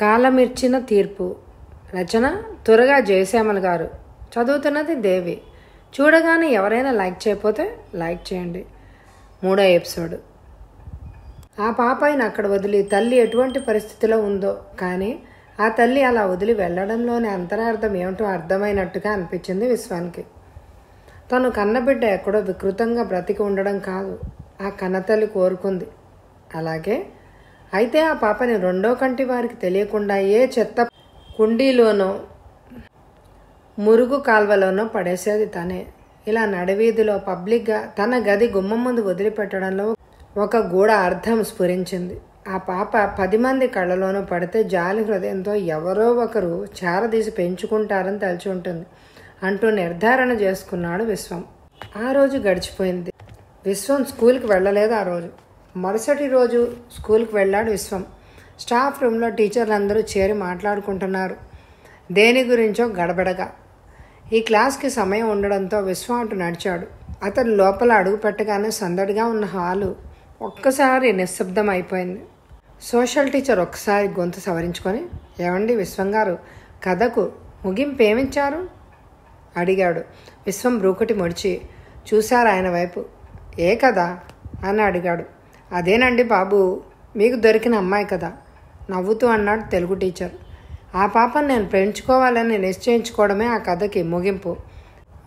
కాలమిర్చిన తీర్పు రచన త్వరగా జయశ్యామల్ గారు చదువుతున్నది దేవి చూడగానే ఎవరైనా లైక్ చేయకపోతే లైక్ చేయండి మూడో ఎపిసోడ్ ఆ పాపాయిని అక్కడ వదిలి తల్లి ఎటువంటి పరిస్థితిలో ఉందో కానీ ఆ తల్లి అలా వదిలి వెళ్ళడంలోని అంతరార్థం ఏమిటో అర్థమైనట్టుగా అనిపించింది విశ్వానికి తను కన్నబిడ్డ ఎక్కడో వికృతంగా బ్రతికి ఉండడం కాదు ఆ కన్నతల్లి కోరుకుంది అలాగే అయితే ఆ పాపని రెండో కంటి వారికి తెలియకుండా ఏ చెత్త కుండీలోనో మురుగు కాల్వలోనో పడేసేది తనే ఇలా నడివీధిలో పబ్లిక్గా తన గది గుమ్మం ముందు వదిలిపెట్టడంలో ఒక గూఢ అర్థం స్ఫురించింది ఆ పాప పది మంది కళ్ళలోనూ పడితే జాలి హృదయంతో ఎవరో ఒకరు చారదీసి పెంచుకుంటారని తలిచి ఉంటుంది అంటూ నిర్ధారణ చేసుకున్నాడు విశ్వం ఆ రోజు గడిచిపోయింది విశ్వం స్కూల్కి వెళ్ళలేదు ఆ రోజు మరుసటి రోజు స్కూల్కి వెళ్ళాడు విశ్వం స్టాఫ్ రూమ్లో టీచర్లు అందరూ చేరి మాట్లాడుకుంటున్నారు దేని గురించో గడబడగా ఈ క్లాస్కి సమయం ఉండడంతో విశ్వం అటు నడిచాడు అతను లోపల అడుగు పెట్టగానే సందడిగా ఉన్న హాలు ఒక్కసారి నిశ్శబ్దం అయిపోయింది సోషల్ టీచర్ ఒక్కసారి గొంతు సవరించుకొని ఏమండి విశ్వం గారు కథకు ముగింపు ఏమిచ్చారు అడిగాడు విశ్వం బ్రూకటి ముడిచి చూశారు ఆయన వైపు ఏ కథ అని అడిగాడు అదేనండి బాబు మీకు దొరికిన అమ్మాయి కదా నవ్వుతూ అన్నాడు తెలుగు టీచర్ ఆ పాపను నేను ప్రేమించుకోవాలని నిశ్చయించుకోవడమే ఆ కథకి ముగింపు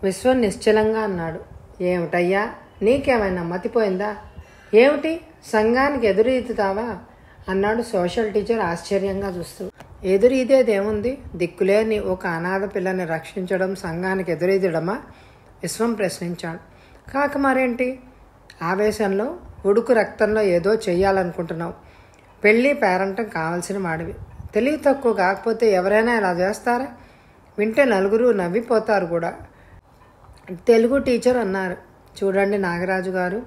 విశ్వం నిశ్చలంగా అన్నాడు ఏమిటయ్యా నీకేమైనా మతిపోయిందా ఏమిటి సంఘానికి ఎదురీదుతావా అన్నాడు సోషల్ టీచర్ ఆశ్చర్యంగా చూస్తూ ఎదురీదేదేముంది దిక్కులేని ఒక అనాథ పిల్లని రక్షించడం సంఘానికి ఎదురీదడమా విశ్వం ప్రశ్నించాడు కాక మరేంటి ఆవేశంలో కొడుకు రక్తంలో ఏదో చేయాలనుకుంటున్నావు పెళ్ళి పేరంటం కావాల్సిన మాడవి తెలివి తక్కువ కాకపోతే ఎవరైనా ఇలా చేస్తారా వింటే నలుగురు నవ్విపోతారు కూడా తెలుగు టీచర్ అన్నారు చూడండి నాగరాజు గారు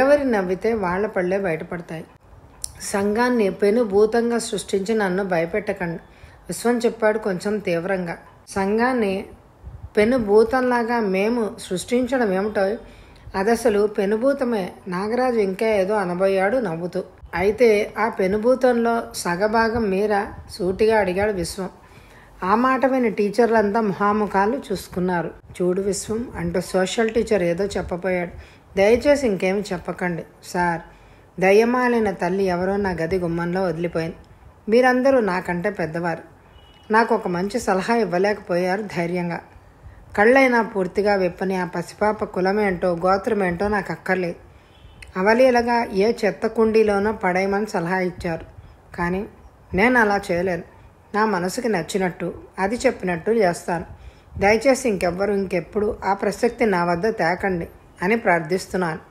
ఎవరి నవ్వితే వాళ్ళ పళ్ళే బయటపడతాయి సంఘాన్ని పెనుభూతంగా సృష్టించి నన్ను భయపెట్టకండి విశ్వం చెప్పాడు కొంచెం తీవ్రంగా సంఘాన్ని పెనుభూతంలాగా మేము సృష్టించడం ఏమిటో అదసలు పెనుభూతమే నాగరాజు ఇంకా ఏదో అనబోయాడు నవ్వుతూ అయితే ఆ పెనుభూతంలో సగభాగం మీరా సూటిగా అడిగాడు విశ్వం ఆ మాట విని టీచర్లంతా ముఖాముఖాలు చూసుకున్నారు చూడు విశ్వం అంటూ సోషల్ టీచర్ ఏదో చెప్పబోయాడు దయచేసి ఇంకేమి చెప్పకండి సార్ దయ్యమాలిన తల్లి ఎవరో నా గది గుమ్మంలో వదిలిపోయింది మీరందరూ నాకంటే పెద్దవారు నాకు ఒక మంచి సలహా ఇవ్వలేకపోయారు ధైర్యంగా కళ్ళైనా పూర్తిగా విప్పని ఆ పసిపాప కులమేంటో గోత్రమేంటో నాకు అక్కర్లేదు అవలీలగా ఏ చెత్త కుండీలోనో పడేయమని సలహా ఇచ్చారు కానీ నేను అలా చేయలేను నా మనసుకి నచ్చినట్టు అది చెప్పినట్టు చేస్తాను దయచేసి ఇంకెవ్వరు ఇంకెప్పుడు ఆ ప్రసక్తి నా వద్ద తేకండి అని ప్రార్థిస్తున్నాను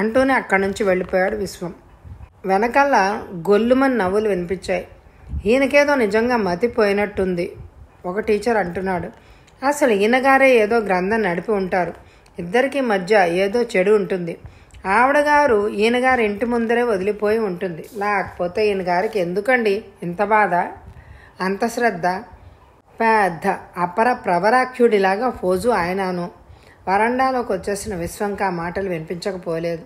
అంటూనే అక్కడి నుంచి వెళ్ళిపోయాడు విశ్వం వెనకాల గొల్లుమని నవ్వులు వినిపించాయి ఈయనకేదో నిజంగా మతిపోయినట్టుంది ఒక టీచర్ అంటున్నాడు అసలు ఈయనగారే ఏదో గ్రంథం నడిపి ఉంటారు ఇద్దరికి మధ్య ఏదో చెడు ఉంటుంది ఆవిడగారు ఈయనగారు ఇంటి ముందరే వదిలిపోయి ఉంటుంది లేకపోతే ఈయన గారికి ఎందుకండి ఇంత బాధ అంత శ్రద్ధ పెద్ద అపర ప్రవరాఖ్యుడిలాగా ఫోజు ఆయనను వరండాలోకి వచ్చేసిన విశ్వంక మాటలు వినిపించకపోలేదు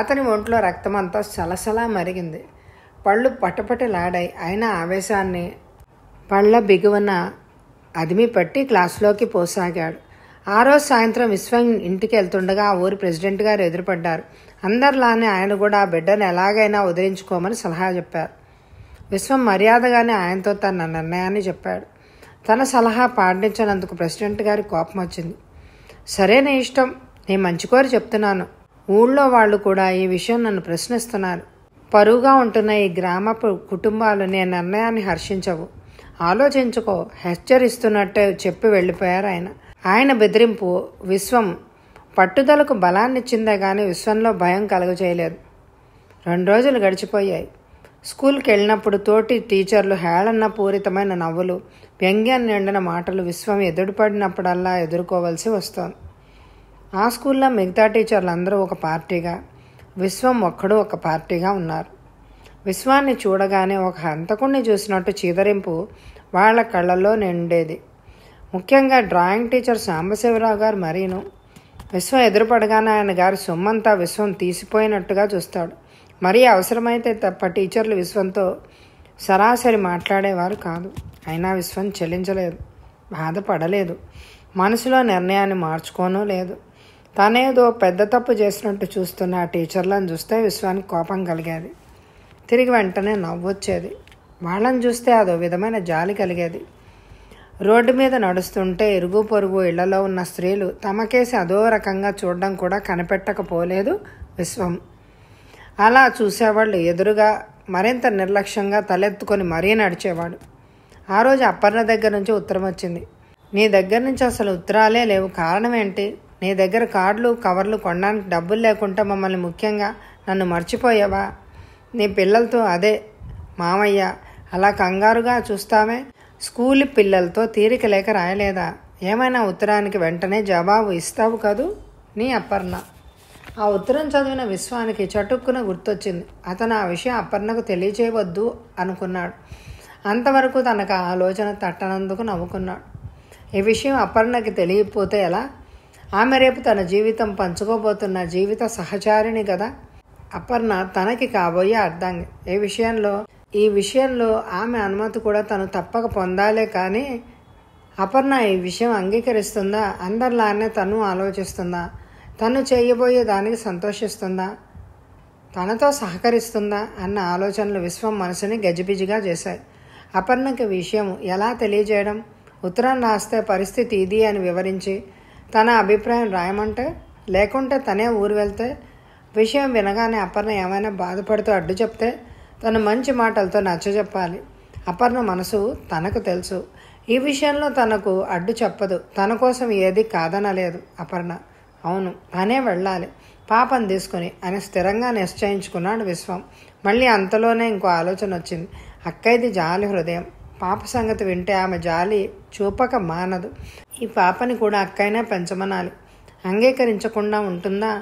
అతని ఒంట్లో రక్తమంతా సలసలా మరిగింది పళ్ళు పటపటలాడాయి అయినా ఆవేశాన్ని పళ్ళ బిగువన అదిమి పట్టి క్లాసులోకి పోసాగాడు ఆ రోజు సాయంత్రం విశ్వం ఇంటికి వెళ్తుండగా ఆ ఊరి ప్రెసిడెంట్ గారు ఎదురుపడ్డారు అందరిలానే ఆయన కూడా ఆ బిడ్డను ఎలాగైనా ఉదరించుకోమని సలహా చెప్పారు విశ్వం మర్యాదగానే ఆయనతో తన నిర్ణయాన్ని చెప్పాడు తన సలహా పాటించినందుకు ప్రెసిడెంట్ గారి కోపం వచ్చింది సరైన ఇష్టం నేను మంచి కోరి చెప్తున్నాను ఊళ్ళో వాళ్ళు కూడా ఈ విషయం నన్ను ప్రశ్నిస్తున్నారు పరువుగా ఉంటున్న ఈ గ్రామ కుటుంబాలు నీ నిర్ణయాన్ని హర్షించవు ఆలోచించుకో హెచ్చరిస్తున్నట్టే చెప్పి వెళ్ళిపోయారు ఆయన ఆయన బెదిరింపు విశ్వం పట్టుదలకు బలాన్నిచ్చిందే కానీ విశ్వంలో భయం కలుగజేయలేదు రెండు రోజులు గడిచిపోయాయి స్కూల్కి వెళ్ళినప్పుడు తోటి టీచర్లు హేళన్న పూరితమైన నవ్వులు వ్యంగ్యాన్ని నిండిన మాటలు విశ్వం ఎదురుపడినప్పుడల్లా ఎదుర్కోవలసి వస్తోంది ఆ స్కూల్లో మిగతా టీచర్లు అందరూ ఒక పార్టీగా విశ్వం ఒక్కడు ఒక పార్టీగా ఉన్నారు విశ్వాన్ని చూడగానే ఒక హంతకుణ్ణి చూసినట్టు చీదరింపు వాళ్ళ కళ్ళల్లో నిండేది ముఖ్యంగా డ్రాయింగ్ టీచర్ సాంబశివరావు గారు మరీను విశ్వం ఎదురుపడగానే ఆయన గారి సొమ్మంతా విశ్వం తీసిపోయినట్టుగా చూస్తాడు మరీ అవసరమైతే తప్ప టీచర్లు విశ్వంతో సరాసరి మాట్లాడేవారు కాదు అయినా విశ్వం చెల్లించలేదు బాధపడలేదు మనసులో నిర్ణయాన్ని మార్చుకోనూ లేదు తనేదో పెద్ద తప్పు చేసినట్టు చూస్తున్న ఆ టీచర్లను చూస్తే విశ్వానికి కోపం కలిగేది తిరిగి వెంటనే నవ్వొచ్చేది వాళ్ళని చూస్తే అదో విధమైన జాలి కలిగేది రోడ్డు మీద నడుస్తుంటే ఇరుగు పొరుగు ఇళ్లలో ఉన్న స్త్రీలు తమకేసి అదో రకంగా చూడడం కూడా కనిపెట్టకపోలేదు విశ్వం అలా చూసేవాళ్ళు ఎదురుగా మరింత నిర్లక్ష్యంగా తలెత్తుకొని మరీ నడిచేవాడు ఆ రోజు అప్పర్ణ దగ్గర నుంచి ఉత్తరం వచ్చింది నీ దగ్గర నుంచి అసలు ఉత్తరాలే లేవు కారణం ఏంటి నీ దగ్గర కార్డులు కవర్లు కొనడానికి డబ్బులు లేకుంటే మమ్మల్ని ముఖ్యంగా నన్ను మర్చిపోయావా నీ పిల్లలతో అదే మామయ్య అలా కంగారుగా చూస్తామే స్కూల్ పిల్లలతో తీరిక లేక రాయలేదా ఏమైనా ఉత్తరానికి వెంటనే జవాబు ఇస్తావు కదూ నీ అప్పర్ణ ఆ ఉత్తరం చదివిన విశ్వానికి చటుక్కున గుర్తొచ్చింది అతను ఆ విషయం అప్పర్ణకు తెలియచేయవద్దు అనుకున్నాడు అంతవరకు తనకు ఆలోచన తట్టనందుకు నవ్వుకున్నాడు ఈ విషయం అపర్ణకి తెలియకపోతే ఎలా ఆమె రేపు తన జీవితం పంచుకోబోతున్న జీవిత సహచారిణి కదా అపర్ణ తనకి కాబోయే అర్థం ఏ విషయంలో ఈ విషయంలో ఆమె అనుమతి కూడా తను తప్పక పొందాలే కానీ అపర్ణ ఈ విషయం అంగీకరిస్తుందా అందరిలానే తను ఆలోచిస్తుందా తను చేయబోయే దానికి సంతోషిస్తుందా తనతో సహకరిస్తుందా అన్న ఆలోచనలు విశ్వం మనసుని గజిబిజిగా చేశాయి అపర్ణకి విషయం ఎలా తెలియజేయడం ఉత్తరం రాస్తే పరిస్థితి ఇది అని వివరించి తన అభిప్రాయం రాయమంటే లేకుంటే తనే ఊరు వెళ్తే విషయం వినగానే అపర్ణ ఏమైనా బాధపడుతూ అడ్డు చెప్తే తను మంచి మాటలతో చెప్పాలి అపర్ణ మనసు తనకు తెలుసు ఈ విషయంలో తనకు అడ్డు చెప్పదు తన కోసం ఏది కాదనలేదు అపర్ణ అవును తనే వెళ్ళాలి పాపం తీసుకుని అని స్థిరంగా నిశ్చయించుకున్నాడు విశ్వం మళ్ళీ అంతలోనే ఇంకో ఆలోచన వచ్చింది అక్కయ్యది జాలి హృదయం పాప సంగతి వింటే ఆమె జాలి చూపక మానదు ఈ పాపని కూడా అక్కైనా పెంచమనాలి అంగీకరించకుండా ఉంటుందా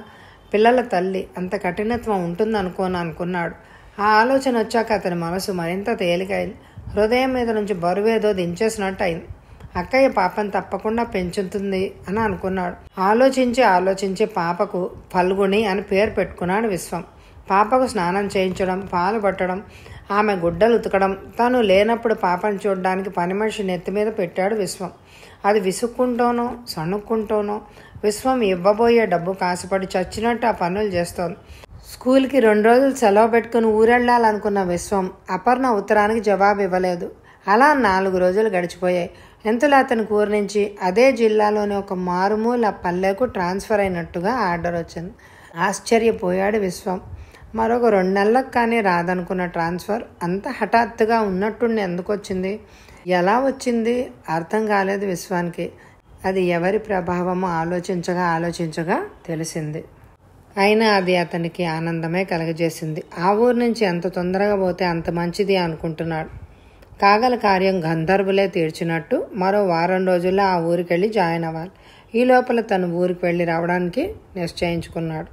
పిల్లల తల్లి అంత కఠినత్వం ఉంటుందనుకోని అనుకున్నాడు ఆ ఆలోచన వచ్చాక అతని మనసు మరింత తేలికైంది హృదయం మీద నుంచి బరువేదో దించేసినట్టు అయింది అక్కయ్య పాపం తప్పకుండా పెంచుతుంది అని అనుకున్నాడు ఆలోచించి ఆలోచించి పాపకు ఫల్గుణి అని పేరు పెట్టుకున్నాడు విశ్వం పాపకు స్నానం చేయించడం పాలు పట్టడం ఆమె గుడ్డలు ఉతకడం తను లేనప్పుడు పాపను చూడడానికి పని మనిషి నెత్తి మీద పెట్టాడు విశ్వం అది విసుక్కుంటోనో సణుక్కుంటోనో విశ్వం ఇవ్వబోయే డబ్బు కాసుపడి చచ్చినట్టు ఆ పనులు చేస్తోంది స్కూల్కి రెండు రోజులు సెలవు పెట్టుకుని ఊరెళ్ళాలనుకున్న విశ్వం అపర్ణ ఉత్తరానికి జవాబు ఇవ్వలేదు అలా నాలుగు రోజులు గడిచిపోయాయి ఎంతలో అతని ఊరి నుంచి అదే జిల్లాలోని ఒక మారుమూల పల్లెకు ట్రాన్స్ఫర్ అయినట్టుగా ఆర్డర్ వచ్చింది ఆశ్చర్యపోయాడు విశ్వం మరొక రెండు నెలలకు కానీ రాదనుకున్న ట్రాన్స్ఫర్ అంత హఠాత్తుగా ఉన్నట్టుండి ఎందుకు వచ్చింది ఎలా వచ్చింది అర్థం కాలేదు విశ్వానికి అది ఎవరి ప్రభావమో ఆలోచించగా ఆలోచించగా తెలిసింది అయినా అది అతనికి ఆనందమే కలగజేసింది ఆ ఊరు నుంచి ఎంత తొందరగా పోతే అంత మంచిది అనుకుంటున్నాడు కాగల కార్యం గంధర్వులే తీర్చినట్టు మరో వారం రోజుల్లో ఆ ఊరికి వెళ్ళి జాయిన్ అవ్వాలి ఈ లోపల తను ఊరికి వెళ్ళి రావడానికి నిశ్చయించుకున్నాడు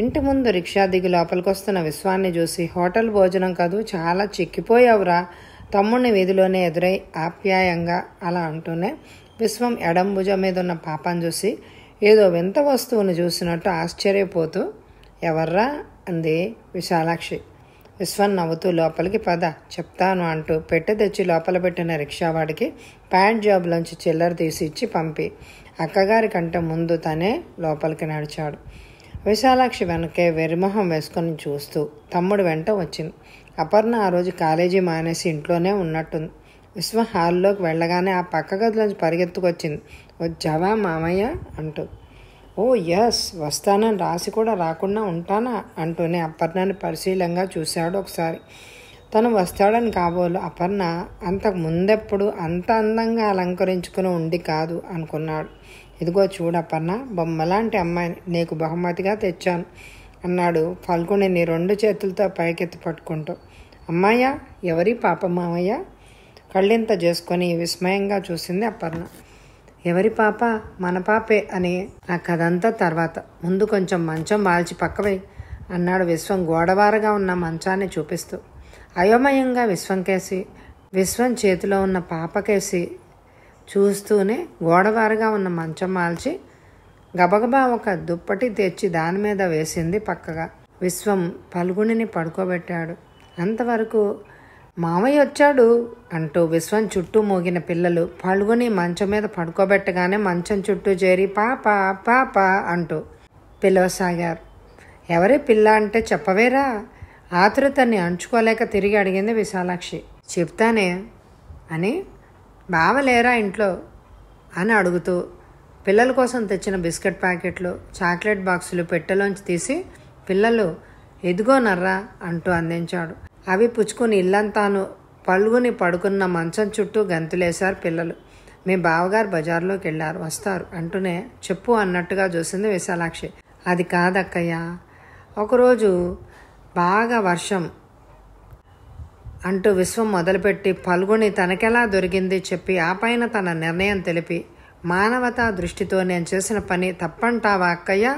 ఇంటి ముందు రిక్షా దిగి లోపలికి వస్తున్న విశ్వాన్ని చూసి హోటల్ భోజనం కాదు చాలా చిక్కిపోయావురా తమ్ముడిని వీధిలోనే ఎదురై ఆప్యాయంగా అలా అంటూనే విశ్వం ఎడం భుజం మీద ఉన్న పాపాన్ని చూసి ఏదో వింత వస్తువుని చూసినట్టు ఆశ్చర్యపోతూ ఎవర్రా అంది విశాలాక్షి విశ్వం నవ్వుతూ లోపలికి పద చెప్తాను అంటూ పెట్టె తెచ్చి లోపల పెట్టిన రిక్షావాడికి ప్యాంట్ జాబ్లోంచి చిల్లర తీసి ఇచ్చి పంపి అక్కగారి కంటే ముందు తనే లోపలికి నడిచాడు విశాలాక్షి వెనకే వెరిమొహం వేసుకొని చూస్తూ తమ్ముడు వెంట వచ్చింది అపర్ణ ఆ రోజు కాలేజీ మానేసి ఇంట్లోనే ఉన్నట్టుంది విశ్వ హాల్లోకి వెళ్ళగానే ఆ పక్క గదిలోంచి పరిగెత్తుకొచ్చింది వచ్చావా మామయ్య అంటూ ఓ ఎస్ వస్తానని రాసి కూడా రాకుండా ఉంటానా అంటూనే అపర్ణని పరిశీలంగా చూశాడు ఒకసారి తను వస్తాడని కాబోలు అపర్ణ అంతకు ముందెప్పుడు అంత అందంగా అలంకరించుకుని ఉండి కాదు అనుకున్నాడు ఇదిగో చూడపర్ణ బొమ్మలాంటి అమ్మాయిని నీకు బహుమతిగా తెచ్చాను అన్నాడు ఫల్గుని నీ రెండు చేతులతో పైకెత్తి పట్టుకుంటూ అమ్మాయ్య ఎవరి పాప మావయ్య కళ్ళింత చేసుకొని విస్మయంగా చూసింది అపర్ణ ఎవరి పాప మన పాపే అనే ఆ కథంతా తర్వాత ముందు కొంచెం మంచం వాల్చి పక్కవై అన్నాడు విశ్వం గోడవారగా ఉన్న మంచాన్ని చూపిస్తూ అయోమయంగా విశ్వం కేసి విశ్వం చేతిలో ఉన్న పాపకేసి చూస్తూనే గోడవారగా ఉన్న మంచం మాల్చి గబగబా ఒక దుప్పటి తెచ్చి దాని మీద వేసింది పక్కగా విశ్వం పలుగుణిని పడుకోబెట్టాడు అంతవరకు మామయ్య వచ్చాడు అంటూ విశ్వం చుట్టూ మోగిన పిల్లలు పడుకుని మంచం మీద పడుకోబెట్టగానే మంచం చుట్టూ చేరి పాప పాప అంటూ పిలవసాగారు ఎవరి పిల్ల అంటే చెప్పవేరా ఆతృతని అంచుకోలేక తిరిగి అడిగింది విశాలాక్షి చెప్తానే అని బావలేరా ఇంట్లో అని అడుగుతూ పిల్లల కోసం తెచ్చిన బిస్కెట్ ప్యాకెట్లు చాక్లెట్ బాక్సులు పెట్టెలోంచి తీసి పిల్లలు ఎదుగో నర్రా అంటూ అందించాడు అవి పుచ్చుకుని ఇల్లంతాను పలుగుని పడుకున్న మంచం చుట్టూ గంతులేశారు పిల్లలు మీ బావగారు బజార్లోకి వెళ్ళారు వస్తారు అంటూనే చెప్పు అన్నట్టుగా చూసింది విశాలాక్షి అది కాదక్కయ్య ఒకరోజు బాగా వర్షం అంటూ విశ్వం మొదలుపెట్టి పల్గొని తనకెలా దొరికింది చెప్పి ఆ పైన తన నిర్ణయం తెలిపి మానవతా దృష్టితో నేను చేసిన పని తప్పంటావా అక్కయ్య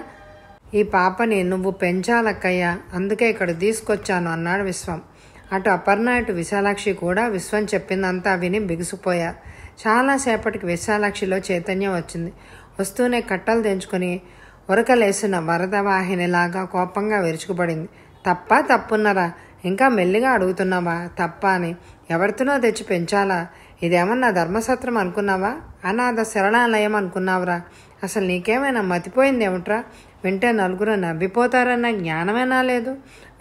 ఈ పాపని నువ్వు పెంచాలక్కయ్యా అందుకే ఇక్కడ తీసుకొచ్చాను అన్నాడు విశ్వం అటు అపర్ణ అటు విశాలాక్షి కూడా విశ్వం చెప్పిందంతా విని బిగుసిపోయారు చాలాసేపటికి విశాలాక్షిలో చైతన్యం వచ్చింది వస్తూనే కట్టలు తెంచుకొని ఉరకలేసిన వరద వాహినిలాగా కోపంగా విరుచుకుపడింది తప్ప తప్పున్నరా ఇంకా మెల్లిగా అడుగుతున్నావా తప్ప అని ఎవరితోనో తెచ్చి పెంచాలా ఇదేమన్నా ధర్మసత్రం అనుకున్నావా అనాథ శరణాలయం అనుకున్నావురా అసలు నీకేమైనా మతిపోయింది ఏమిట్రా వింటే నలుగురు నవ్విపోతారన్న జ్ఞానమేనా లేదు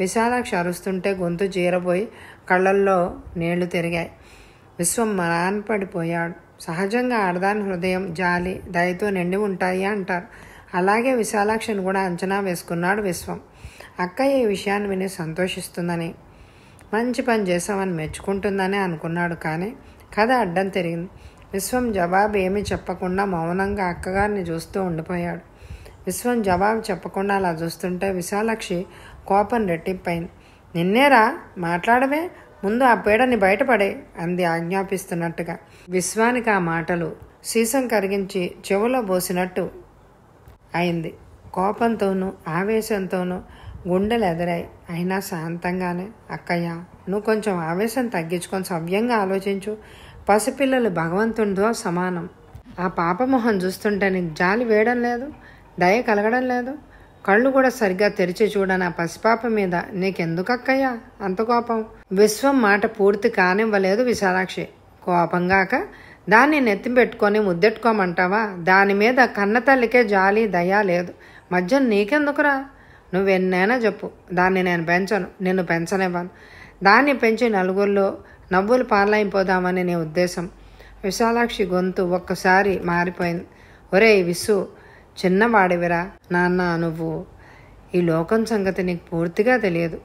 విశాలాక్షి అరుస్తుంటే గొంతు చీరబోయి కళ్ళల్లో నీళ్లు తిరిగాయి విశ్వం మరాన్పడిపోయాడు సహజంగా ఆడదాని హృదయం జాలి దయతో నిండి ఉంటాయి అంటారు అలాగే విశాలాక్షిని కూడా అంచనా వేసుకున్నాడు విశ్వం అక్క ఈ విషయాన్ని విని సంతోషిస్తుందని మంచి పని చేసామని మెచ్చుకుంటుందని అనుకున్నాడు కానీ కథ అడ్డం తిరిగింది విశ్వం జవాబు ఏమీ చెప్పకుండా మౌనంగా అక్కగారిని చూస్తూ ఉండిపోయాడు విశ్వం జవాబు చెప్పకుండా అలా చూస్తుంటే విశాలక్షి కోపం రెట్టిప్పైంది నిన్నేరా మాట్లాడమే ముందు ఆ పీడని బయటపడే అంది ఆజ్ఞాపిస్తున్నట్టుగా విశ్వానికి ఆ మాటలు సీసం కరిగించి చెవులో పోసినట్టు అయింది కోపంతోనూ ఆవేశంతోనూ గుండెలు ఎదరాయి అయినా శాంతంగానే అక్కయ్య నువ్వు కొంచెం ఆవేశం తగ్గించుకొని సవ్యంగా ఆలోచించు పసిపిల్లలు భగవంతుడితో సమానం ఆ పాప మొహం చూస్తుంటే నీకు జాలి వేయడం లేదు దయ కలగడం లేదు కళ్ళు కూడా సరిగ్గా తెరిచి చూడని ఆ పసిపాప మీద నీకెందుకక్కయ్యా అంత కోపం విశ్వం మాట పూర్తి కానివ్వలేదు విశాలాక్షి కోపంగాక దాన్ని నెత్తిపెట్టుకొని ముద్దెట్టుకోమంటావా దాని మీద కన్న తల్లికే జాలి దయ లేదు మధ్య నీకెందుకురా నువ్వెన్నైనా చెప్పు దాన్ని నేను పెంచను నిన్ను పెంచనివ్వను దాన్ని పెంచి నలుగురిలో నవ్వులు పాలైపోదామని నీ ఉద్దేశం విశాలాక్షి గొంతు ఒక్కసారి మారిపోయింది ఒరే విసు చిన్నవాడివిరా నాన్న నువ్వు ఈ లోకం సంగతి నీకు పూర్తిగా తెలియదు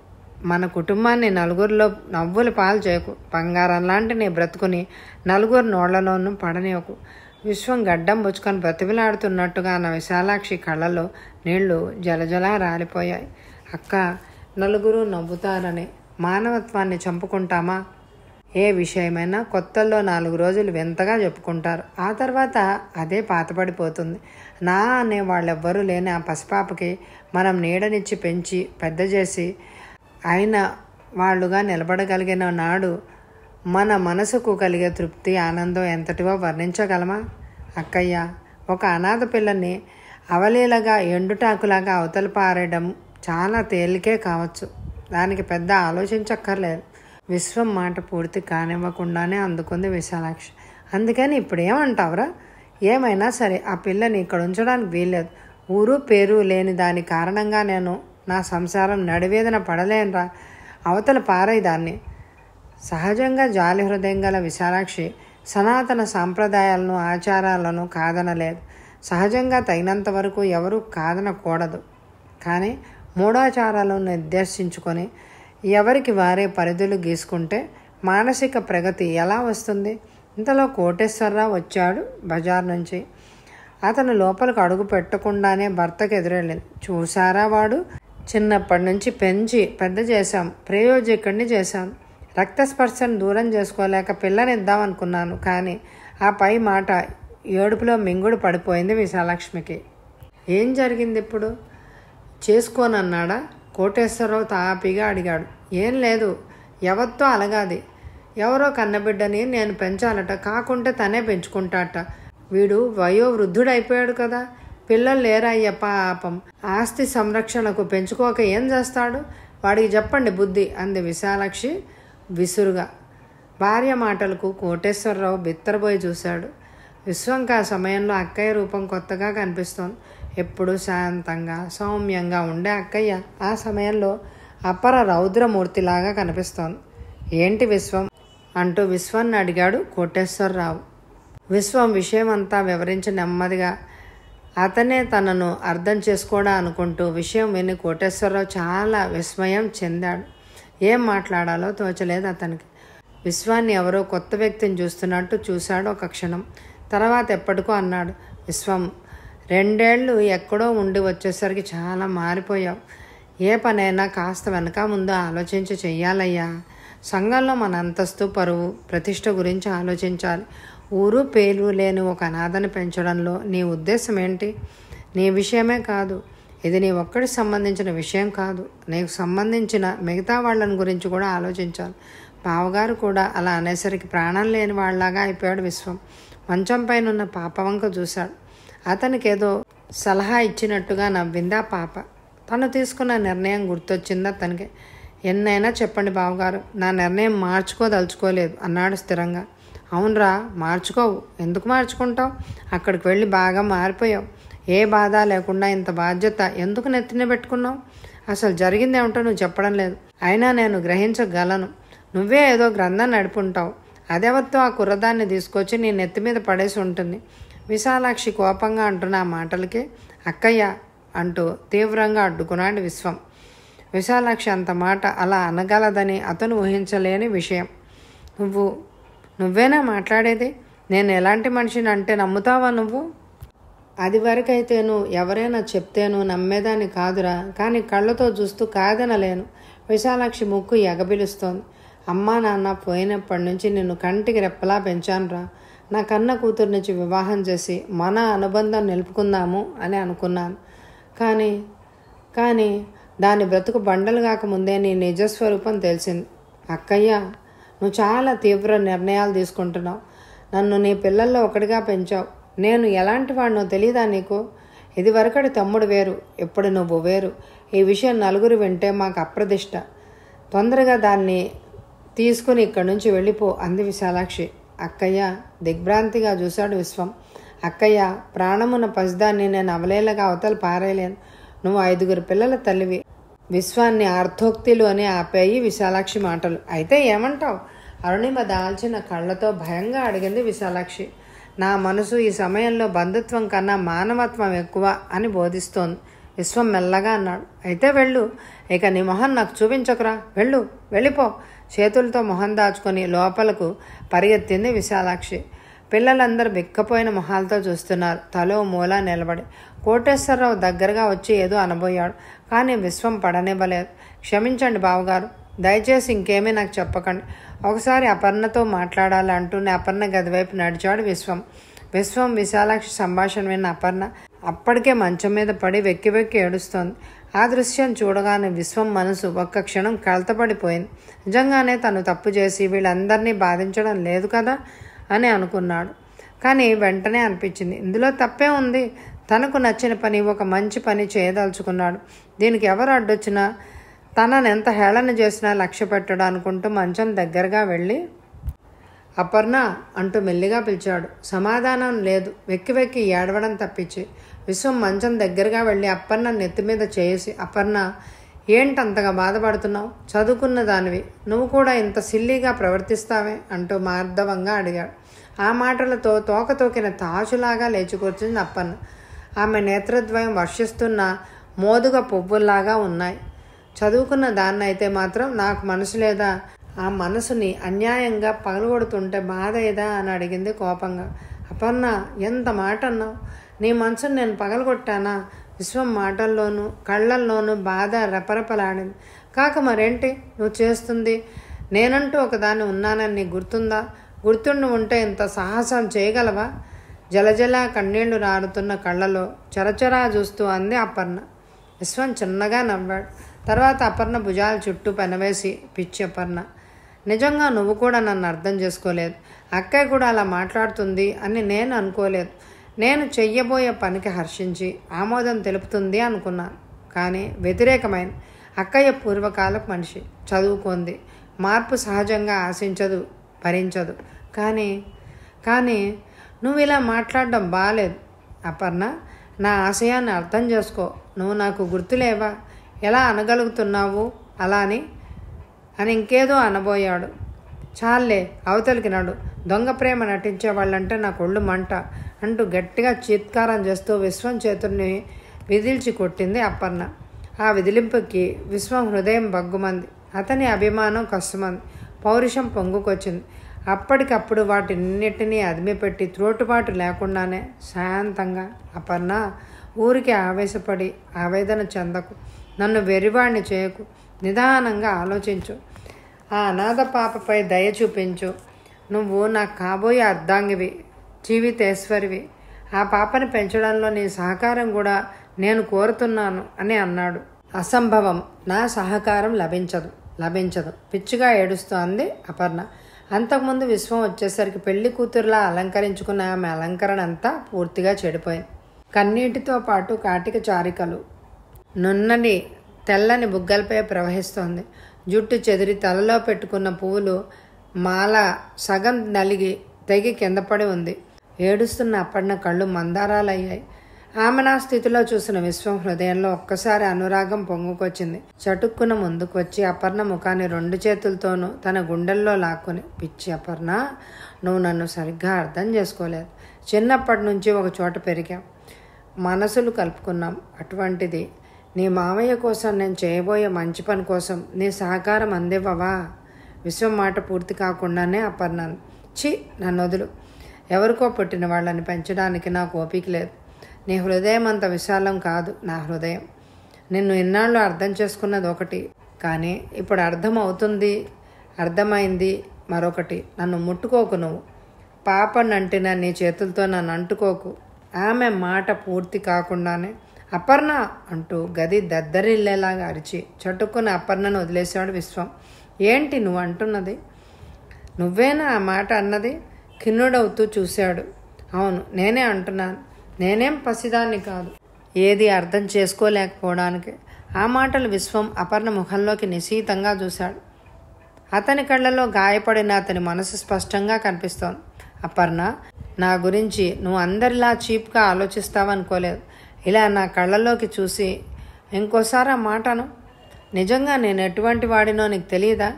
మన కుటుంబాన్ని నలుగురిలో నవ్వులు పాలు చేయకు బంగారం లాంటి నీ బ్రతుకుని నలుగురు నోళ్లలోనూ పడనివ్వకు విశ్వం గడ్డం పుచ్చుకొని బ్రతిమిలాడుతున్నట్టుగా నా విశాలాక్షి కళ్ళలో నీళ్లు జలజలా రాలిపోయాయి అక్క నలుగురు నవ్వుతారని మానవత్వాన్ని చంపుకుంటామా ఏ విషయమైనా కొత్తల్లో నాలుగు రోజులు వింతగా చెప్పుకుంటారు ఆ తర్వాత అదే పాతపడిపోతుంది నా అనే వాళ్ళెవ్వరూ లేని ఆ పసిపాపకి మనం నీడనిచ్చి పెంచి పెద్ద చేసి ఆయన వాళ్ళుగా నిలబడగలిగిన నాడు మన మనసుకు కలిగే తృప్తి ఆనందం ఎంతటివో వర్ణించగలమా అక్కయ్య ఒక అనాథ పిల్లని అవలీలగా ఎండుటాకులాగా అవతల పారేయడం చాలా తేలికే కావచ్చు దానికి పెద్ద ఆలోచించక్కర్లేదు విశ్వం మాట పూర్తి కానివ్వకుండానే అందుకుంది విశాలాక్షి అందుకని ఇప్పుడు ఏమంటావురా ఏమైనా సరే ఆ పిల్లని ఇక్కడ ఉంచడానికి వీల్లేదు ఊరు పేరు లేని దాని కారణంగా నేను నా సంసారం నడివేదన పడలేనురా అవతల దాన్ని సహజంగా జాలి హృదయం గల విశాలాక్షి సనాతన సాంప్రదాయాలను ఆచారాలను కాదనలేదు సహజంగా తగినంత వరకు ఎవరూ కాదనకూడదు కానీ మూఢాచారాలను నిర్దేశించుకొని ఎవరికి వారే పరిధులు గీసుకుంటే మానసిక ప్రగతి ఎలా వస్తుంది ఇంతలో కోటేశ్వరరావు వచ్చాడు బజార్ నుంచి అతను లోపలికి అడుగు పెట్టకుండానే భర్తకు ఎదురెళ్ళింది చూసారా వాడు చిన్నప్పటి నుంచి పెంచి పెద్ద చేశాం ప్రయోజకుడిని చేశాం రక్తస్పర్శను దూరం చేసుకోలేక పిల్లనిద్దామనుకున్నాను కానీ ఆ పై మాట ఏడుపులో మింగుడు పడిపోయింది విశాలక్ష్మికి ఏం జరిగింది ఇప్పుడు చేసుకోనన్నాడా కోటేశ్వరరావు తాపిగా అడిగాడు ఏం లేదు ఎవత్తో అలగాది ఎవరో కన్నబిడ్డని నేను పెంచాలట కాకుంటే తనే పెంచుకుంటాట వీడు వయోవృద్ధుడైపోయాడు కదా పిల్లలు లేరాయ్యప్ప పాపం ఆస్తి సంరక్షణకు పెంచుకోక ఏం చేస్తాడు వాడికి చెప్పండి బుద్ధి అంది విశాలక్షి విసురుగా భార్య మాటలకు కోటేశ్వరరావు బిత్తరబోయి చూశాడు విశ్వంకా సమయంలో అక్కయ్య రూపం కొత్తగా కనిపిస్తోంది ఎప్పుడూ శాంతంగా సౌమ్యంగా ఉండే అక్కయ్య ఆ సమయంలో అపర రౌద్రమూర్తిలాగా కనిపిస్తోంది ఏంటి విశ్వం అంటూ విశ్వాన్ని అడిగాడు కోటేశ్వరరావు విశ్వం విషయమంతా వివరించి నెమ్మదిగా అతనే తనను అర్థం చేసుకోడా అనుకుంటూ విషయం విని కోటేశ్వరరావు చాలా విస్మయం చెందాడు ఏం మాట్లాడాలో తోచలేదు అతనికి విశ్వాన్ని ఎవరో కొత్త వ్యక్తిని చూస్తున్నట్టు చూశాడు ఒక క్షణం తర్వాత ఎప్పటికో అన్నాడు విశ్వం రెండేళ్లు ఎక్కడో ఉండి వచ్చేసరికి చాలా మారిపోయావు ఏ పనైనా కాస్త వెనక ముందు ఆలోచించి చెయ్యాలయ్యా సంఘంలో మన అంతస్తు పరువు ప్రతిష్ట గురించి ఆలోచించాలి ఊరు పేరు లేని ఒక అనాథను పెంచడంలో నీ ఉద్దేశం ఏంటి నీ విషయమే కాదు ఇది నీ ఒక్కడికి సంబంధించిన విషయం కాదు నీకు సంబంధించిన మిగతా వాళ్ళని గురించి కూడా ఆలోచించాలి బావగారు కూడా అలా అనేసరికి ప్రాణం లేని వాళ్ళలాగా అయిపోయాడు విశ్వం మంచం పైన ఉన్న పాప వంక చూశాడు అతనికేదో సలహా ఇచ్చినట్టుగా నవ్విందా పాప తను తీసుకున్న నిర్ణయం గుర్తొచ్చిందా తనకి ఎన్నైనా చెప్పండి బావగారు నా నిర్ణయం మార్చుకోదలుచుకోలేదు అన్నాడు స్థిరంగా అవునరా మార్చుకోవు ఎందుకు మార్చుకుంటావు అక్కడికి వెళ్ళి బాగా మారిపోయావు ఏ బాధ లేకుండా ఇంత బాధ్యత ఎందుకు నెత్తిన పెట్టుకున్నావు అసలు జరిగిందేమిటో నువ్వు చెప్పడం లేదు అయినా నేను గ్రహించగలను నువ్వే ఏదో గ్రంథం నడుపుంటావు అదేవత్తు ఆ కుర్రదాన్ని తీసుకొచ్చి నీ నెత్తి మీద పడేసి ఉంటుంది విశాలాక్షి కోపంగా అంటున్న ఆ మాటలకి అక్కయ్య అంటూ తీవ్రంగా అడ్డుకున్నాడు విశ్వం విశాలాక్షి అంత మాట అలా అనగలదని అతను ఊహించలేని విషయం నువ్వు నువ్వేనా మాట్లాడేది నేను ఎలాంటి మనిషిని అంటే నమ్ముతావా నువ్వు అది వరకైతేను ఎవరైనా చెప్తేను నమ్మేదాన్ని కాదురా కానీ కళ్ళతో చూస్తూ కాదనలేను విశాలాక్షి ముక్కు ఎగబిలుస్తోంది అమ్మా నాన్న పోయినప్పటి నుంచి నిన్ను కంటికి రెప్పలా పెంచానురా నా కన్న కూతురు నుంచి వివాహం చేసి మన అనుబంధం నిలుపుకుందాము అని అనుకున్నాను కానీ కానీ దాని బ్రతుకు బండలు కాకముందే నీ నిజస్వరూపం తెలిసింది అక్కయ్య నువ్వు చాలా తీవ్ర నిర్ణయాలు తీసుకుంటున్నావు నన్ను నీ పిల్లల్లో ఒకటిగా పెంచావు నేను ఎలాంటి వాడినో తెలియదా నీకు ఇదివరకటి తమ్ముడు వేరు ఇప్పుడు నువ్వు వేరు ఈ విషయం నలుగురు వింటే మాకు అప్రదిష్ట తొందరగా దాన్ని తీసుకుని ఇక్కడి నుంచి వెళ్ళిపో అంది విశాలాక్షి అక్కయ్య దిగ్భ్రాంతిగా చూశాడు విశ్వం అక్కయ్య ప్రాణమున పసిదాన్ని నేను అవలేలగా అవతలు పారేయలేను నువ్వు ఐదుగురు పిల్లల తల్లివి విశ్వాన్ని అర్థోక్తిలు అని ఆపాయి విశాలాక్షి మాటలు అయితే ఏమంటావు అరుణిమ దాల్చిన కళ్ళతో భయంగా అడిగింది విశాలాక్షి నా మనసు ఈ సమయంలో బంధుత్వం కన్నా మానవత్వం ఎక్కువ అని బోధిస్తోంది విశ్వం మెల్లగా అన్నాడు అయితే వెళ్ళు ఇక నీ మొహం నాకు చూపించకురా వెళ్ళు వెళ్ళిపో చేతులతో మొహం దాచుకొని లోపలకు పరిగెత్తింది విశాలాక్షి పిల్లలందరూ బిక్కపోయిన మొహాలతో చూస్తున్నారు తలో మూల నిలబడి కోటేశ్వరరావు దగ్గరగా వచ్చి ఏదో అనబోయాడు కానీ విశ్వం పడనివ్వలేదు క్షమించండి బావగారు దయచేసి ఇంకేమీ నాకు చెప్పకండి ఒకసారి అపర్ణతో మాట్లాడాలి అంటూనే అపర్ణ గదివైపు నడిచాడు విశ్వం విశ్వం విశాలాక్షి సంభాషణ విన్న అపర్ణ అప్పటికే మంచం మీద పడి వెక్కి వెక్కి ఏడుస్తోంది ఆ దృశ్యం చూడగానే విశ్వం మనసు ఒక్క క్షణం కలతపడిపోయింది నిజంగానే తను తప్పు చేసి వీళ్ళందరినీ బాధించడం లేదు కదా అని అనుకున్నాడు కానీ వెంటనే అనిపించింది ఇందులో తప్పే ఉంది తనకు నచ్చిన పని ఒక మంచి పని చేయదలుచుకున్నాడు దీనికి ఎవరు అడ్డొచ్చినా తనను ఎంత హేళన చేసినా లక్ష్య పెట్టడం అనుకుంటూ మంచం దగ్గరగా వెళ్ళి అపర్ణ అంటూ మెల్లిగా పిలిచాడు సమాధానం లేదు వెక్కి వెక్కి ఏడవడం తప్పించి విశ్వం మంచం దగ్గరగా వెళ్ళి అపర్ణ నెత్తి మీద చేసి అపర్ణ ఏంటంతగా బాధపడుతున్నావు చదువుకున్న దానివి నువ్వు కూడా ఇంత సిల్లీగా ప్రవర్తిస్తావే అంటూ మార్ధవంగా అడిగాడు ఆ మాటలతో తోక తోకిన తాచులాగా లేచి కూర్చుంది అప్పన్న ఆమె నేత్రద్వయం వర్షిస్తున్న మోదుగ పువ్వుల్లాగా ఉన్నాయి చదువుకున్న దాన్ని అయితే మాత్రం నాకు మనసు లేదా ఆ మనసుని అన్యాయంగా పగలగొడుతుంటే బాధ ఏదా అని అడిగింది కోపంగా అపర్ణ ఎంత మాట అన్నావు నీ మనసుని నేను పగలగొట్టానా విశ్వం మాటల్లోనూ కళ్ళల్లోనూ బాధ రెపరెపలాడింది కాక మరేంటి నువ్వు చేస్తుంది నేనంటూ ఒకదాన్ని ఉన్నానని గుర్తుందా గుర్తుండి ఉంటే ఇంత సాహసం చేయగలవా జలజల కన్నీళ్లు రారుతున్న కళ్ళలో చరచరా చూస్తూ అంది అపర్ణ విశ్వం చిన్నగా నవ్వాడు తర్వాత అపర్ణ భుజాల చుట్టూ పెనవేసి పిచ్చి అపర్ణ నిజంగా నువ్వు కూడా నన్ను అర్థం చేసుకోలేదు అక్కయ్య కూడా అలా మాట్లాడుతుంది అని నేను అనుకోలేదు నేను చెయ్యబోయే పనికి హర్షించి ఆమోదం తెలుపుతుంది అనుకున్నాను కానీ వ్యతిరేకమైన అక్కయ్య పూర్వకాలపు మనిషి చదువుకుంది మార్పు సహజంగా ఆశించదు భరించదు కానీ కానీ నువ్వు ఇలా మాట్లాడడం బాగాలేదు అపర్ణ నా ఆశయాన్ని అర్థం చేసుకో నువ్వు నాకు గుర్తులేవా ఎలా అనగలుగుతున్నావు అలా అని అని ఇంకేదో అనబోయాడు చాలే అవతలికి దొంగ ప్రేమ నటించే వాళ్ళంటే నాకు కొళ్ళు మంట అంటూ గట్టిగా చీత్కారం చేస్తూ విశ్వం చేతుల్ని విదిల్చి కొట్టింది అప్పర్ణ ఆ విదిలింపుకి విశ్వం హృదయం బగ్గుమంది అతని అభిమానం కష్టమంది పౌరుషం పొంగుకొచ్చింది అప్పటికప్పుడు వాటిన్నిటినీ అదిమిపెట్టి త్రోటుపాటు లేకుండానే శాంతంగా అపర్ణ ఊరికి ఆవేశపడి ఆవేదన చెందకు నన్ను వెరివాణ్ణి చేయకు నిదానంగా ఆలోచించు ఆ అనాథ పాపపై దయ చూపించు నువ్వు నాకు కాబోయే అర్ధాంగివి జీవితేశ్వరివి ఆ పాపను పెంచడంలో నీ సహకారం కూడా నేను కోరుతున్నాను అని అన్నాడు అసంభవం నా సహకారం లభించదు లభించదు పిచ్చిగా ఏడుస్తోంది అపర్ణ అంతకుముందు విశ్వం వచ్చేసరికి పెళ్లి కూతురులా అలంకరించుకున్న ఆమె అలంకరణ అంతా పూర్తిగా చెడిపోయింది కన్నీటితో పాటు కాటిక చారికలు నున్నని తెల్లని బుగ్గలపై ప్రవహిస్తోంది జుట్టు చెదిరి తలలో పెట్టుకున్న పువ్వులు మాల సగం నలిగి తెగి కింద పడి ఉంది ఏడుస్తున్న అప్పటిన కళ్ళు మందారాలయ్యాయి ఆమె నా స్థితిలో చూసిన విశ్వం హృదయంలో ఒక్కసారి అనురాగం పొంగుకొచ్చింది చటుక్కున ముందుకు వచ్చి అపర్ణ ముఖాన్ని రెండు చేతులతోనూ తన గుండెల్లో లాక్కుని పిచ్చి అపర్ణ నువ్వు నన్ను సరిగ్గా అర్థం చేసుకోలేదు చిన్నప్పటి నుంచి ఒక చోట పెరిగాం మనసులు కలుపుకున్నాం అటువంటిది నీ మామయ్య కోసం నేను చేయబోయే మంచి పని కోసం నీ సహకారం అందివ్వవా విశ్వం మాట పూర్తి కాకుండానే అపర్ణను చి నన్ను వదులు ఎవరికో పుట్టిన వాళ్ళని పెంచడానికి నాకు ఓపిక లేదు నీ హృదయం అంత విశాలం కాదు నా హృదయం నిన్ను ఇన్నాళ్ళు అర్థం చేసుకున్నది ఒకటి కానీ ఇప్పుడు అర్థం అవుతుంది అర్థమైంది మరొకటి నన్ను ముట్టుకోకు నువ్వు నంటిన నీ చేతులతో నన్ను అంటుకోకు ఆమె మాట పూర్తి కాకుండానే అపర్ణ అంటూ గది దద్దరిల్లేలాగా అరిచి చటుక్కున అపర్ణను వదిలేసేవాడు విశ్వం ఏంటి నువ్వు అంటున్నది నువ్వేనా ఆ మాట అన్నది కిన్నుడవుతూ చూశాడు అవును నేనే అంటున్నాను నేనేం పసిదాన్ని కాదు ఏది అర్థం చేసుకోలేకపోవడానికి ఆ మాటలు విశ్వం అపర్ణ ముఖంలోకి నిశీతంగా చూశాడు అతని కళ్ళలో గాయపడిన అతని మనసు స్పష్టంగా కనిపిస్తోంది అపర్ణ నా గురించి నువ్వు అందరిలా చీప్గా ఆలోచిస్తావనుకోలేదు ఇలా నా కళ్ళలోకి చూసి ఇంకోసారి ఆ మాటను నిజంగా నేను ఎటువంటి వాడినో నీకు తెలియదా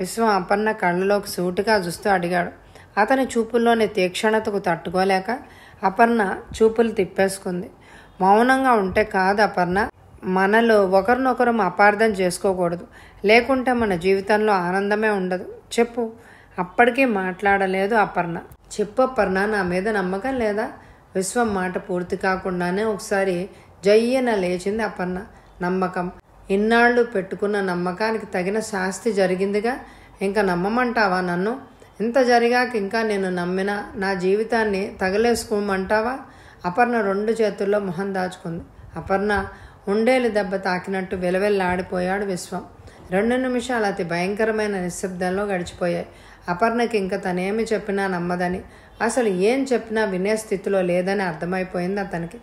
విశ్వం అపర్ణ కళ్ళలోకి సూటుగా చూస్తూ అడిగాడు అతని చూపుల్లోని తీక్షణతకు తట్టుకోలేక అపర్ణ చూపులు తిప్పేసుకుంది మౌనంగా ఉంటే కాదు అపర్ణ మనలో ఒకరినొకరం అపార్థం చేసుకోకూడదు లేకుంటే మన జీవితంలో ఆనందమే ఉండదు చెప్పు అప్పటికీ మాట్లాడలేదు అపర్ణ చెప్పు అపర్ణ నా మీద నమ్మకం లేదా విశ్వం మాట పూర్తి కాకుండానే ఒకసారి జయ్యన లేచింది అపర్ణ నమ్మకం ఇన్నాళ్ళు పెట్టుకున్న నమ్మకానికి తగిన శాస్తి జరిగిందిగా ఇంకా నమ్మమంటావా నన్ను ఇంత జరిగాక ఇంకా నేను నమ్మిన నా జీవితాన్ని తగలేసుకోమంటావా అపర్ణ రెండు చేతుల్లో మొహం దాచుకుంది అపర్ణ ఉండేలు దెబ్బ తాకినట్టు వెలవెల్లాడిపోయాడు విశ్వం రెండు నిమిషాలు అతి భయంకరమైన నిశ్శబ్దంలో గడిచిపోయాయి అపర్ణకి ఇంకా తనేమి చెప్పినా నమ్మదని అసలు ఏం చెప్పినా వినే స్థితిలో లేదని అర్థమైపోయింది అతనికి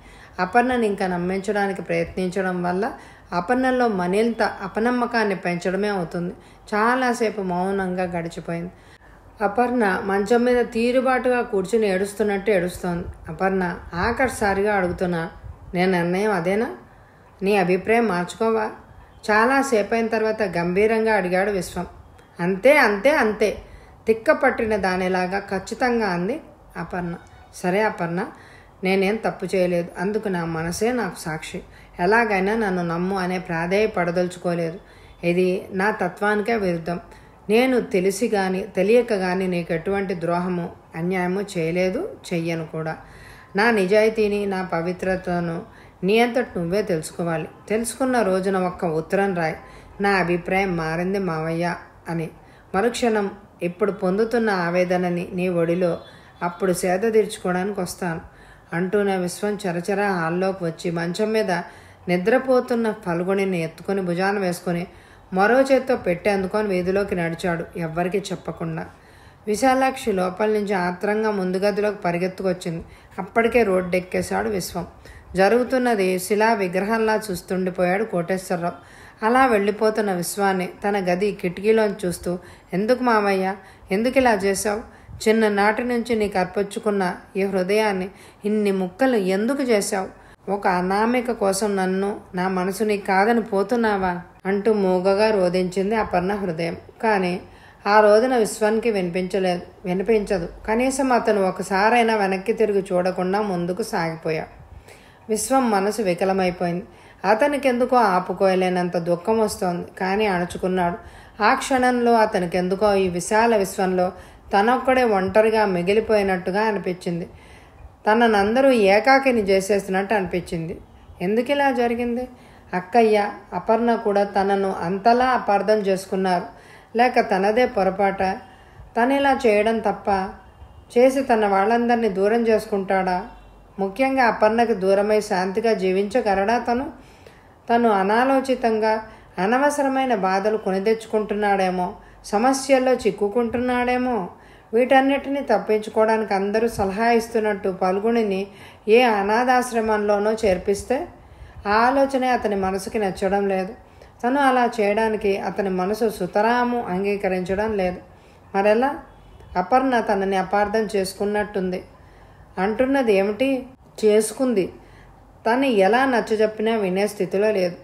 అపర్ణని ఇంకా నమ్మించడానికి ప్రయత్నించడం వల్ల అపర్ణలో మనింత అపనమ్మకాన్ని పెంచడమే అవుతుంది చాలాసేపు మౌనంగా గడిచిపోయింది అపర్ణ మంచం మీద తీరుబాటుగా కూర్చుని ఏడుస్తున్నట్టు ఏడుస్తోంది అపర్ణ ఆఖరిసారిగా అడుగుతున్నా నేను నిర్ణయం అదేనా నీ అభిప్రాయం మార్చుకోవా చాలాసేపు అయిన తర్వాత గంభీరంగా అడిగాడు విశ్వం అంతే అంతే అంతే తిక్కపట్టిన దానిలాగా ఖచ్చితంగా అంది అపర్ణ సరే అపర్ణ నేనేం తప్పు చేయలేదు అందుకు నా మనసే నాకు సాక్షి ఎలాగైనా నన్ను నమ్ము అనే ప్రాధేయ పడదలుచుకోలేదు ఇది నా తత్వానికే విరుద్ధం నేను తెలిసి కానీ తెలియక కానీ నీకు ఎటువంటి ద్రోహము అన్యాయము చేయలేదు చెయ్యను కూడా నా నిజాయితీని నా పవిత్రతను నీ అంతటి నువ్వే తెలుసుకోవాలి తెలుసుకున్న రోజున ఒక్క ఉత్తరం రాయి నా అభిప్రాయం మారింది మావయ్య అని మరుక్షణం ఇప్పుడు పొందుతున్న ఆవేదనని నీ ఒడిలో అప్పుడు సేద తీర్చుకోవడానికి వస్తాను అంటూ నా విశ్వం చరచరా హాల్లోకి వచ్చి మంచం మీద నిద్రపోతున్న పలుగుని ఎత్తుకొని భుజాన వేసుకొని మరో చేత్తో పెట్టి అందుకొని వీధిలోకి నడిచాడు ఎవ్వరికి చెప్పకుండా విశాలాక్షి లోపల నుంచి ఆత్రంగా ముందుగదిలోకి పరిగెత్తుకొచ్చింది అప్పటికే రోడ్డు ఎక్కేశాడు విశ్వం జరుగుతున్నది శిలా విగ్రహంలా చూస్తుండిపోయాడు కోటేశ్వరరావు అలా వెళ్ళిపోతున్న విశ్వాన్ని తన గది కిటికీలోని చూస్తూ ఎందుకు మామయ్య ఎందుకు ఇలా చేశావు చిన్ననాటి నుంచి నీకు అర్పచ్చుకున్న ఈ హృదయాన్ని ఇన్ని ముక్కలు ఎందుకు చేశావు ఒక అనామిక కోసం నన్ను నా మనసు నీకు కాదని పోతున్నావా అంటూ మూగగా రోధించింది అపర్ణ హృదయం కానీ ఆ రోజున విశ్వానికి వినిపించలేదు వినిపించదు కనీసం అతను ఒకసారైనా వెనక్కి తిరిగి చూడకుండా ముందుకు సాగిపోయా విశ్వం మనసు వికలమైపోయింది అతనికెందుకో ఆపుకోలేనంత దుఃఖం వస్తోంది కానీ అణుచుకున్నాడు ఆ క్షణంలో అతనికెందుకో ఈ విశాల విశ్వంలో తనొక్కడే ఒంటరిగా మిగిలిపోయినట్టుగా అనిపించింది తననందరూ ఏకాకిని చేసేసినట్టు అనిపించింది ఎందుకు ఇలా జరిగింది అక్కయ్య అపర్ణ కూడా తనను అంతలా అపార్థం చేసుకున్నారు లేక తనదే పొరపాట తను ఇలా చేయడం తప్ప చేసి తన వాళ్ళందరినీ దూరం చేసుకుంటాడా ముఖ్యంగా అపర్ణకు దూరమై శాంతిగా జీవించగలడా తను తను అనాలోచితంగా అనవసరమైన బాధలు కొని తెచ్చుకుంటున్నాడేమో సమస్యల్లో చిక్కుకుంటున్నాడేమో వీటన్నిటిని తప్పించుకోవడానికి అందరూ సలహా ఇస్తున్నట్టు పల్గుణిని ఏ అనాథాశ్రమంలోనో చేర్పిస్తే ఆ ఆలోచనే అతని మనసుకి నచ్చడం లేదు తను అలా చేయడానికి అతని మనసు సుతరాము అంగీకరించడం లేదు మరెలా అపర్ణ తనని అపార్థం చేసుకున్నట్టుంది అంటున్నది ఏమిటి చేసుకుంది తను ఎలా నచ్చజెప్పినా వినే స్థితిలో లేదు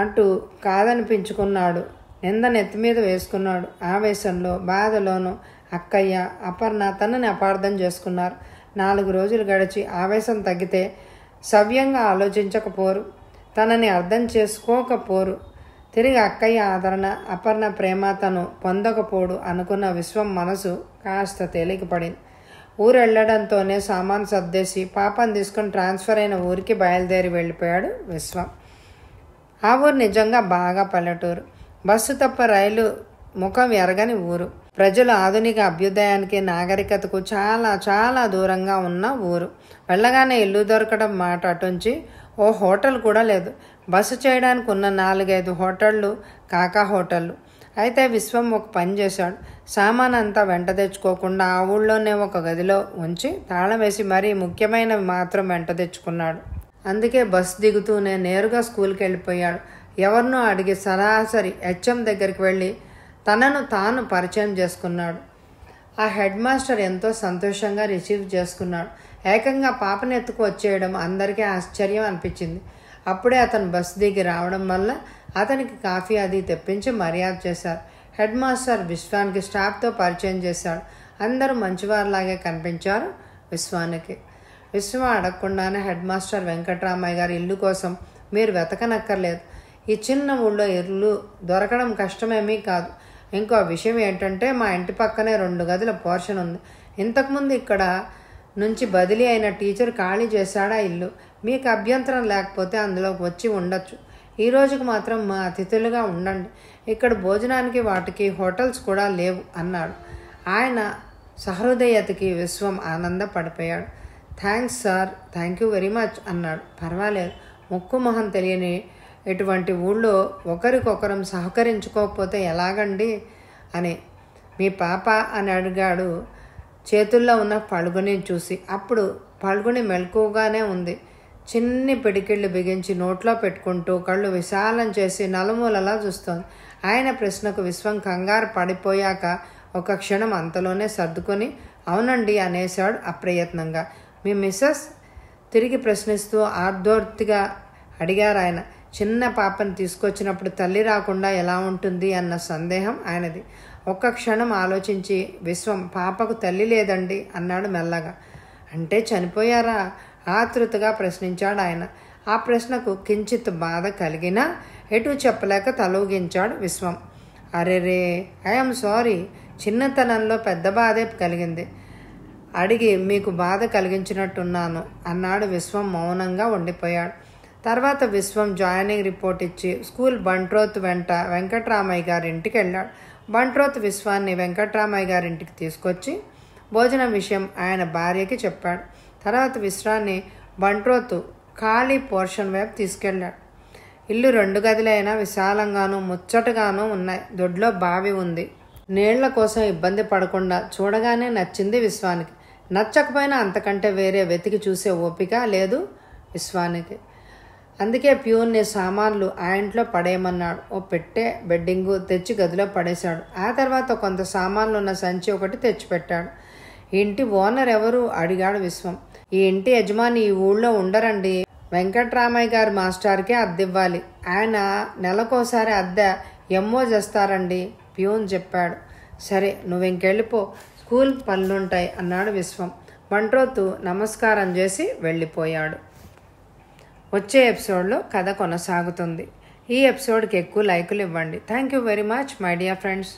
అంటూ కాదనిపించుకున్నాడు నింద నెత్తి మీద వేసుకున్నాడు ఆవేశంలో బాధలోనూ అక్కయ్య అపర్ణ తనని అపార్థం చేసుకున్నారు నాలుగు రోజులు గడిచి ఆవేశం తగ్గితే సవ్యంగా ఆలోచించకపోరు తనని అర్థం చేసుకోకపోరు తిరిగి అక్కయ్య ఆదరణ అపర్ణ ప్రేమ తను పొందకపోడు అనుకున్న విశ్వం మనసు కాస్త తేలికపడింది ఊరెళ్ళడంతోనే సామాన్ సర్దేసి పాపం తీసుకుని ట్రాన్స్ఫర్ అయిన ఊరికి బయలుదేరి వెళ్ళిపోయాడు విశ్వం ఆ ఊరు నిజంగా బాగా పల్లెటూరు బస్సు తప్ప రైలు ముఖం ఎరగని ఊరు ప్రజలు ఆధునిక అభ్యుదయానికి నాగరికతకు చాలా చాలా దూరంగా ఉన్న ఊరు వెళ్ళగానే ఇల్లు దొరకడం మాట అటుంచి ఓ హోటల్ కూడా లేదు బస్సు చేయడానికి ఉన్న నాలుగైదు హోటళ్ళు కాకా హోటళ్ళు అయితే విశ్వం ఒక పని చేశాడు సామాన్ అంతా వెంట తెచ్చుకోకుండా ఆ ఊళ్ళోనే ఒక గదిలో ఉంచి తాళం వేసి మరీ ముఖ్యమైనవి మాత్రం వెంట తెచ్చుకున్నాడు అందుకే బస్సు దిగుతూనే నేరుగా స్కూల్కి వెళ్ళిపోయాడు ఎవరినో అడిగి సరాసరి హెచ్ఎం దగ్గరికి వెళ్ళి తనను తాను పరిచయం చేసుకున్నాడు ఆ హెడ్ మాస్టర్ ఎంతో సంతోషంగా రిసీవ్ చేసుకున్నాడు ఏకంగా పాపను ఎత్తుకు వచ్చేయడం అందరికీ ఆశ్చర్యం అనిపించింది అప్పుడే అతను బస్సు దిగి రావడం వల్ల అతనికి కాఫీ అది తెప్పించి మర్యాద చేశారు హెడ్ మాస్టర్ విశ్వానికి స్టాఫ్తో పరిచయం చేశాడు అందరూ మంచివారిలాగే కనిపించారు విశ్వానికి విశ్వ అడగకుండానే హెడ్ మాస్టర్ వెంకట్రామయ్య గారి ఇల్లు కోసం మీరు వెతకనక్కర్లేదు ఈ చిన్న ఊళ్ళో ఇల్లు దొరకడం కష్టమేమీ కాదు ఇంకో విషయం ఏంటంటే మా ఇంటి పక్కనే రెండు గదుల పోర్షన్ ఉంది ఇంతకుముందు ఇక్కడ నుంచి బదిలీ అయిన టీచర్ ఖాళీ చేశాడా ఇల్లు మీకు అభ్యంతరం లేకపోతే అందులో వచ్చి ఉండొచ్చు ఈ రోజుకి మాత్రం మా అతిథులుగా ఉండండి ఇక్కడ భోజనానికి వాటికి హోటల్స్ కూడా లేవు అన్నాడు ఆయన సహృదయతకి విశ్వం ఆనంద పడిపోయాడు thanks sir thank you very much అన్నాడు పర్వాలేదు ముక్కు మొహం తెలియని ఇటువంటి ఊళ్ళో ఒకరికొకరం సహకరించుకోకపోతే ఎలాగండి అని మీ పాప అని అడిగాడు చేతుల్లో ఉన్న పలుగుని చూసి అప్పుడు పలుగుని మెలకుగానే ఉంది చిన్ని పిడికిళ్ళు బిగించి నోట్లో పెట్టుకుంటూ కళ్ళు విశాలం చేసి నలుమూలలా చూస్తోంది ఆయన ప్రశ్నకు విశ్వం కంగారు పడిపోయాక ఒక క్షణం అంతలోనే సర్దుకొని అవునండి అనేశాడు అప్రయత్నంగా మీ మిస్సెస్ తిరిగి ప్రశ్నిస్తూ ఆర్ధోర్తిగా అడిగారు ఆయన చిన్న పాపను తీసుకొచ్చినప్పుడు తల్లి రాకుండా ఎలా ఉంటుంది అన్న సందేహం ఆయనది ఒక్క క్షణం ఆలోచించి విశ్వం పాపకు తల్లి లేదండి అన్నాడు మెల్లగా అంటే చనిపోయారా ఆతృతగా ప్రశ్నించాడు ఆయన ఆ ప్రశ్నకు కించిత్ బాధ కలిగినా ఎటు చెప్పలేక తలూగించాడు విశ్వం అరెరే ఐఎమ్ సారీ చిన్నతనంలో పెద్ద బాధే కలిగింది అడిగి మీకు బాధ కలిగించినట్టున్నాను అన్నాడు విశ్వం మౌనంగా ఉండిపోయాడు తర్వాత విశ్వం జాయినింగ్ రిపోర్ట్ ఇచ్చి స్కూల్ బంట్రోత్ వెంట వెంకట్రామయ్య గారింటికి వెళ్ళాడు బంట్రోత్ విశ్వాన్ని వెంకట్రామయ్య గారింటికి తీసుకొచ్చి భోజనం విషయం ఆయన భార్యకి చెప్పాడు తర్వాత విశ్వాన్ని బంట్రోత్ ఖాళీ పోర్షన్ వైపు తీసుకెళ్ళాడు ఇల్లు రెండు గదులైనా విశాలంగానూ ముచ్చటగానూ ఉన్నాయి దొడ్లో బావి ఉంది నీళ్ల కోసం ఇబ్బంది పడకుండా చూడగానే నచ్చింది విశ్వానికి నచ్చకపోయినా అంతకంటే వేరే వెతికి చూసే ఓపిక లేదు విశ్వానికి అందుకే ప్యూన్ని సామాన్లు ఆ ఇంట్లో పడేయమన్నాడు ఓ పెట్టే బెడ్డింగు తెచ్చి గదిలో పడేశాడు ఆ తర్వాత కొంత సామాన్లు ఉన్న సంచి ఒకటి తెచ్చిపెట్టాడు ఇంటి ఓనర్ ఎవరు అడిగాడు విశ్వం ఈ ఇంటి యజమాని ఈ ఊళ్ళో ఉండరండి వెంకట్రామయ్య గారు మాస్టర్కే అద్దెవ్వాలి ఆయన నెలకోసారి అద్దె ఎమ్మో చేస్తారండి ప్యూన్ చెప్పాడు సరే నువ్వింకెళ్ళిపో స్కూల్ పనులుంటాయి అన్నాడు విశ్వం బంట్రోతు నమస్కారం చేసి వెళ్ళిపోయాడు వచ్చే ఎపిసోడ్లో కథ కొనసాగుతుంది ఈ ఎపిసోడ్కి ఎక్కువ లైకులు ఇవ్వండి thank you very much my dear friends